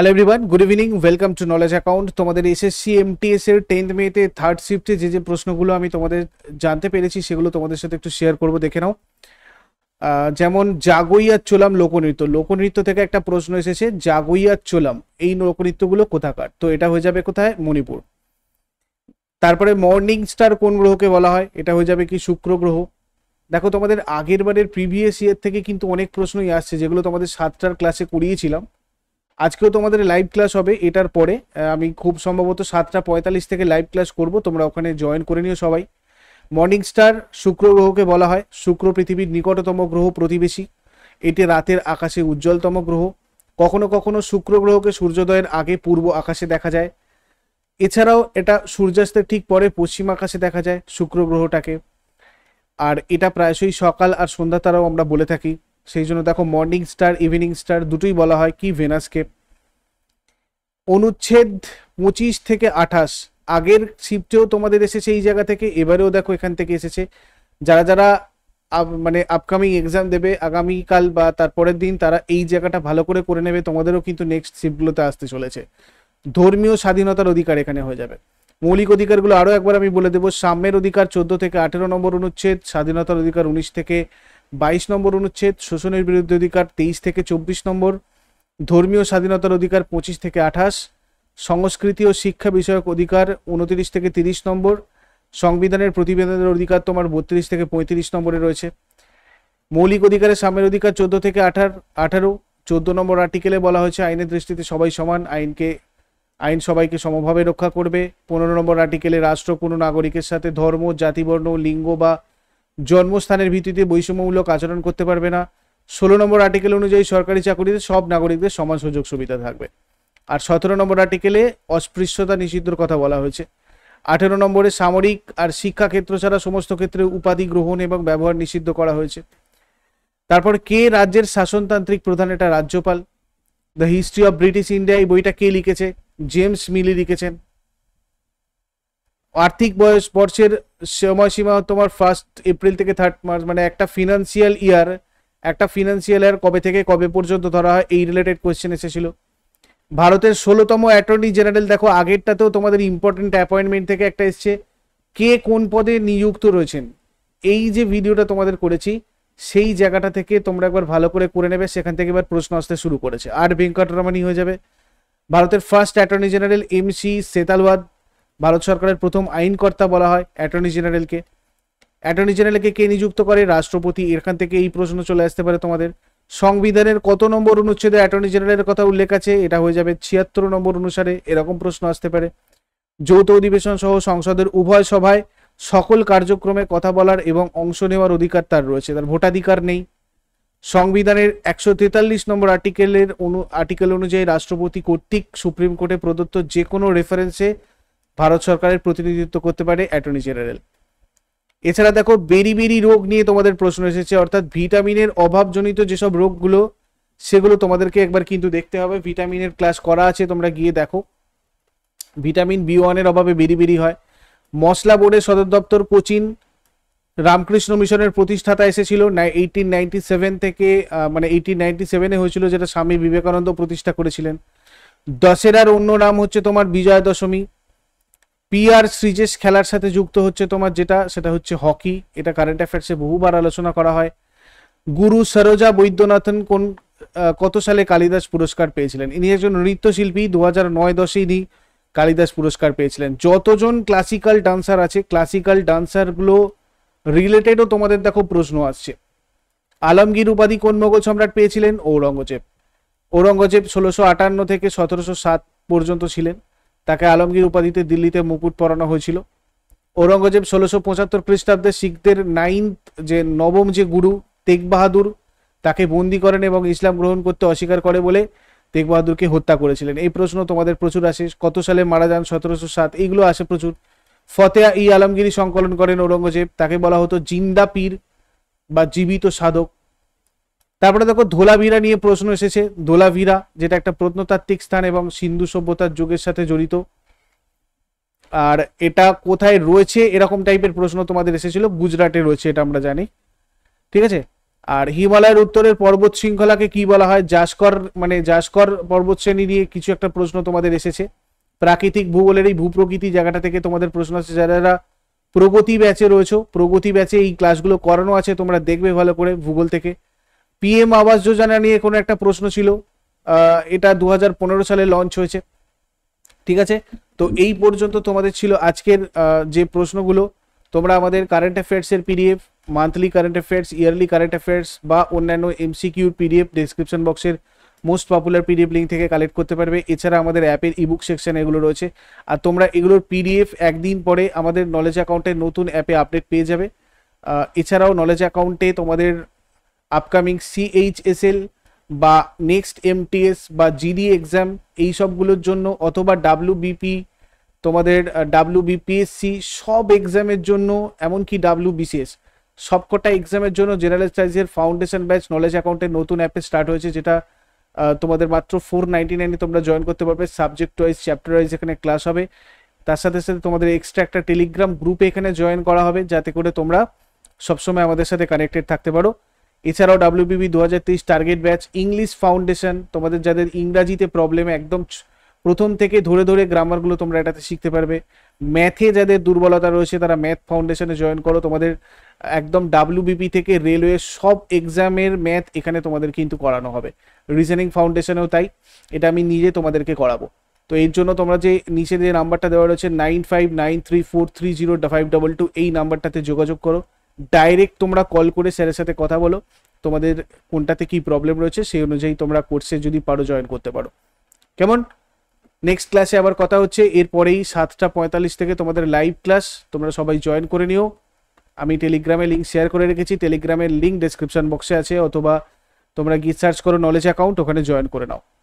hello everyone good evening welcome to knowledge account তোমাদের SSC MTS এর tenth মেতে third শিফটে যে যে প্রশ্নগুলো আমি তোমাদের জানতে পেরেছি সেগুলো তোমাদের সাথে একটু শেয়ার করব দেখে নাও যেমন জাগইয়া চোলাম লোকনৃত্য লোকনৃত্য থেকে একটা প্রশ্ন এসেছে জাগইয়া চোলাম এই লোকনৃত্যগুলো কোথাকার তো এটা হয়ে যাবে কোথায় মণিপুর তারপরে মর্নিং স্টার কোন গ্রহকে বলা হয় এটা হয়ে যাবে কি শুক্র গ্রহ দেখো তোমাদের আগের বারের প্রিভিয়াস ইয়ার থেকে কিন্তু অনেক প্রশ্নই আসছে যেগুলো তোমাদের সাতটার ক্লাসে করিয়েছিলাম আজকেও তোমাদের লাইভ ক্লাস হবে এটার পরে আমি খুব সম্ভবত সাতটা পঁয়তাল্লিশ থেকে লাইভ ক্লাস করব তোমরা ওখানে জয়েন করে নিও সবাই মর্নিং স্টার শুক্র গ্রহকে বলা হয় শুক্র পৃথিবীর নিকটতম গ্রহ প্রতিবেশী এটি রাতের আকাশে উজ্জ্বলতম গ্রহ কখনো কখনো শুক্র গ্রহকে সূর্যোদয়ের আগে পূর্ব আকাশে দেখা যায় এছাড়াও এটা সূর্যাস্তের ঠিক পরে পশ্চিম আকাশে দেখা যায় শুক্র গ্রহটাকে আর এটা প্রায়শই সকাল আর সন্ধ্যা তারাও আমরা বলে থাকি সেই জন্য দেখো মর্নিং স্টার ইভিনিং স্টার দুটোই বলা হয় কি ভেনাসকে অনুচ্ছেদ পঁচিশ থেকে আঠাশ আগের শিফটেও তোমাদের এসেছে এই জায়গা থেকে এবারেও দেখো এখান থেকে এসেছে যারা যারা মানে আপকামিং এক্সাম দেবে আগামীকাল বা তারপরের দিন তারা এই জায়গাটা ভালো করে করে নেবে তোমাদেরও কিন্তু নেক্সট শিফটগুলোতে আসতে চলেছে ধর্মীয় স্বাধীনতার অধিকার এখানে হয়ে যাবে মৌলিক অধিকারগুলো আরও একবার আমি বলে দেবো সাম্যের অধিকার চোদ্দ থেকে আঠেরো নম্বর অনুচ্ছেদ স্বাধীনতার অধিকার উনিশ থেকে বাইশ নম্বর অনুচ্ছেদ শোষণের বিরুদ্ধে অধিকার তেইশ থেকে চব্বিশ নম্বর ধর্মীয় স্বাধীনতার অধিকার পঁচিশ থেকে আঠাশ সংস্কৃতি ও শিক্ষা বিষয়ক অধিকার উনতিরিশ থেকে তিরিশ নম্বর সংবিধানের প্রতিবেদনের অধিকার তোমার বত্রিশ থেকে পঁয়ত্রিশ নম্বরে রয়েছে মৌলিক অধিকারে স্বামীর অধিকার চোদ্দ থেকে আঠার আঠারো চোদ্দ নম্বর আর্টিকেলে বলা হয়েছে আইনের দৃষ্টিতে সবাই সমান আইনকে আইন সবাইকে সমভাবে রক্ষা করবে পনেরো নম্বর আর্টিকেলে রাষ্ট্র কোনো নাগরিকের সাথে ধর্ম জাতিবর্ণ লিঙ্গ বা জন্মস্থানের ভিত্তিতে বৈষম্যমূলক আচরণ করতে পারবে না ষোলো নম্বর আর্টিকেল অনুযায়ী সরকারি চাকরিতে সব নাগরিকদের সমান সুযোগ সুবিধা থাকবে আর সতেরো নম্বর আর্টিকেলে অস্পৃশ্যতা নিষিদ্ধর কথা বলা হয়েছে আঠেরো নম্বরে সামরিক আর শিক্ষাক্ষেত্র ছাড়া সমস্ত ক্ষেত্রে উপাধি গ্রহণ এবং ব্যবহার নিষিদ্ধ করা হয়েছে তারপর কে রাজ্যের শাসনতান্ত্রিক প্রধান এটা রাজ্যপাল the history of British India এই বইটা কে লিখেছে জেমস মিলি লিখেছেন আর্থিক বয়স বর্ষের সময়সীমা তোমার ফার্স্ট এপ্রিল থেকে থার্ড মার্চ মানে একটা ফিনান্সিয়াল ইয়ার একটা ফিনান্সিয়াল ইয়ার কবে থেকে কবে পর্যন্ত ধরা হয় এই রিলেটেড কোয়েশ্চেন এসেছিল ভারতের ষোলোতম অ্যাটর্নি জেনারেল দেখো আগেরটাতেও তোমাদের ইম্পর্টেন্ট অ্যাপয়েন্টমেন্ট থেকে একটা এসছে কে কোন পদে নিযুক্ত রয়েছেন এই যে ভিডিওটা তোমাদের করেছি সেই জায়গাটা থেকে তোমরা একবার ভালো করে করে নেবে সেখান থেকে এবার প্রশ্ন আসতে শুরু করেছে আর ভেঙ্কটরমণি হয়ে যাবে ভারতের first attorney general M C Setalvad Bharat সরকারের প্রথম আইনকর্তা বলা হয় অ্যাটর্নি জেনারেলকে অ্যাটর্নি জেনারেলকে কে নিযুক্ত করে রাষ্ট্রপতি এখান থেকে এই প্রশ্ন চলে আসতে পারে তোমাদের সংবিধানের কত নম্বর অনুচ্ছেদে অ্যাটর্নি জেনারেলের কথা উল্লেখ আছে এটা হয়ে যাবে ছিয়াত্তর নম্বর অনুসারে এরকম প্রশ্ন আসতে পারে যৌথ অধিবেশন সহ সংসদের উভয় সভায় সকল কার্যক্রমে কথা বলার এবং অংশ নেওয়ার অধিকার তার রয়েছে তার ভোটাধিকার নেই সংবিধানের একশো তেতাল্লিশ নম্বর আর্টিকেলের অনু আর্টিকেল অনুযায়ী রাষ্ট্রপতি কর্তৃক সুপ্রিম কোর্টে প্রদত্ত যে কোনো রেফারেন্সে ভারত সরকারের প্রতিনিধিত্ব করতে পারে অ্যাটর্নি জেনারেল এছাড়া দেখো বেরি বেরি রোগ নিয়ে তোমাদের প্রশ্ন এসেছে অর্থাৎ ভিটামিনের অভাবজনিত যেসব রোগগুলো সেগুলো তোমাদেরকে একবার কিন্তু দেখতে হবে ভিটামিনের ক্লাস করা আছে তোমরা গিয়ে দেখো ভিটামিন বি ওয়ানের অভাবে বেরি বেরি হয় মশলা বোর্ডের সদর দপ্তর কোচিন রামকৃষ্ণ মিশনের প্রতিষ্ঠাতা এসেছিল এইটিন নাইনটি সেভেন থেকে মানে এইটিন নাইনটি সেভেনে হয়েছিল যেটা স্বামী বিবেকানন্দ প্রতিষ্ঠা করেছিলেন দশেরার অন্য নাম হচ্ছে তোমার বিজয়া দশমী পিআর সিজেস খেলার সাথে যুক্ত হচ্ছে তোমার যেটা সেটা হচ্ছে হকি এটা কারেন্ট অ্যাফেয়ার্সে বহুবার আলোচনা করা হয় গুরু সরোজা বৈদ্যনাথন কোন কত সালে কালিদাস পুরস্কার পেয়েছিলেন ইনি একজন নৃত্যশিল্পী দু হাজার নয় দশে ইনি কালিদাস পুরস্কার পেয়েছিলেন যতজন ক্লাসিক্যাল ডান্সার আছে ক্লাসিক্যাল ডান্সারগুলো রিলেটেডও তোমাদের দেখো প্রশ্ন আসছে আলমগীর উপাধি কোন মোগল সম্রাট পেয়েছিলেন ঔরঙ্গজেব ঔরঙ্গজেব ষোলোশো আটান্ন থেকে সতেরোশো সাত পর্যন্ত ছিলেন তাকে আলমগীর উপাধিতে দিল্লিতে মুকুট পরানো হয়েছিল ঔরঙ্গজেব ষোলোশো পঁচাত্তর খ্রিস্টাব্দে শিখদের নাইন্থ যে নবম যে গুরু তেগ বাহাদুর তাকে বন্দি করেন এবং ইসলাম গ্রহণ করতে অস্বীকার করে বলে তেগ বাহাদুরকে হত্যা করেছিলেন এই প্রশ্ন তোমাদের প্রচুর আসে কত সালে মারা যান সতেরোশো সাত এইগুলো আসে প্রচুর ফতেয়া ই আলমগিরি সংকলন করেন ঔরঙ্গজেব তাকে বলা হতো জিন্দা পীর বা জীবিত সাধক তারপরে দেখো ধোলাভিরা নিয়ে প্রশ্ন এসেছে ধোলাভীরা যেটা একটা প্রত্নতাত্ত্বিক স্থান এবং সিন্ধু সভ্যতার যুগের সাথে জড়িত আর এটা কোথায় রয়েছে এরকম টাইপের প্রশ্ন তোমাদের এসেছিল গুজরাটে রয়েছে এটা আমরা জানি ঠিক আছে আর হিমালয়ের উত্তরের পর্বত শৃঙ্খলাকে কি বলা হয় জাসকর মানে জাসকর পর্বত শ্রেণী নিয়ে কিছু একটা প্রশ্ন তোমাদের এসেছে প্রাকৃতিক ভূগোলের এই ভূপ্রকৃতি জায়গাটা থেকে তোমাদের প্রশ্ন আছে যারা প্রগতি ব্যাচে রয়েছে প্রগতি ব্যাচে এই ক্লাসগুলো করানো আছে তোমরা দেখবে ভালো করে ভূগোল থেকে পিএম আবাস যোজনা নিয়ে কোনো একটা প্রশ্ন ছিল এটা দু সালে লঞ্চ হয়েছে ঠিক আছে তো এই পর্যন্ত তোমাদের ছিল আজকের যে প্রশ্নগুলো তোমরা আমাদের কারেন্ট অ্যাফেয়ার্সের PDF monthly current affairs yearly current affairs বা অন্যান্য এমসিকিউর পিডিএফ ডিসক্রিপশন বক্সের মোস্ট পপুলার পিডিএফ লিঙ্ক থেকে কালেক্ট করতে পারবে এছাড়া আমাদের অ্যাপের ইবুক সেকশন এগুলো রয়েছে আর তোমরা এগুলোর পিডিএফ একদিন পরে আমাদের নলেজ অ্যাকাউন্টে নতুন অ্যাপে আপডেট পেয়ে যাবে এছাড়াও নলেজ অ্যাকাউন্টে তোমাদের আপকামিং সিএইচএসএল বা নেক্সট এমটিএস বা জিডি এক্সাম e এই সবগুলোর জন্য অথবা ডাব্লিউবিপি তোমাদের ডাব্লিউবিপিএসসি সব এক্সামের জন্য এমনকি ডাব্লিউবিসিএস সবকটা এক্সামের জন্য জেনারেল স্টাডিজের ফাউন্ডেশন ব্যাচ নলেজ অ্যাকাউন্টের নতুন অ্যাপে স্টার্ট হয়েছে যেটা তোমাদের মাত্র ফোর নাইনটি নাইনে তোমরা জয়েন করতে পারবে সাবজেক্ট ওয়াইজ চ্যাপ্টার ওয়াইজ এখানে ক্লাস হবে তার সাথে সাথে তোমাদের এক্সট্রা একটা টেলিগ্রাম গ্রুপে এখানে জয়েন করা হবে যাতে করে তোমরা সবসময় আমাদের সাথে কানেক্টেড থাকতে পারো এছাড়াও ডাব্লিউবিবি দু হাজার তেইশ টার্গেট ব্যাচ ইংলিশ ফাউন্ডেশন তোমাদের যাদের ইংরাজিতে প্রবলেম একদম প্রথম থেকে ধরে ধরে গ্রামারগুলো তোমরা এটাতে শিখতে পারবে ম্যাথে যাদের দুর্বলতা রয়েছে তারা ম্যাথ ফাউন্ডেশনে জয়েন করো তোমাদের একদম ডাব্লিউবিপি থেকে রেলওয়ে সব এক্সামের ম্যাথ এখানে তোমাদের কিন্তু করানো হবে রিজনিং ফাউন্ডেশনেও তাই এটা আমি নিজে তোমাদেরকে করাবো তো এর জন্য তোমরা যে নিচে যে নাম্বারটা দেওয়া রয়েছে nine five nine three four three zero five double two এই নাম্বারটাতে যোগাযোগ করো ডাইরেক্ট তোমরা কল করে স্যারের সাথে কথা বলো তোমাদের কোনটাতে কি প্রবলেম রয়েছে সেই অনুযায়ী তোমরা কোর্সে যদি পারো জয়েন করতে পারো কেমন নেক্সট ক্লাসে আবার কথা হচ্ছে এরপরেই সাতটা পঁয়তাল্লিশ থেকে তোমাদের লাইভ ক্লাস তোমরা সবাই জয়েন করে নিও আমি টেলিগ্রামে লিঙ্ক শেয়ার করে রেখেছি টেলিগ্রামের লিঙ্ক ডেসক্রিপশন বক্সে আছে অথবা তোমরা গিয়ে সার্চ করো নলেজ অ্যাকাউন্ট ওখানে জয়েন করে নাও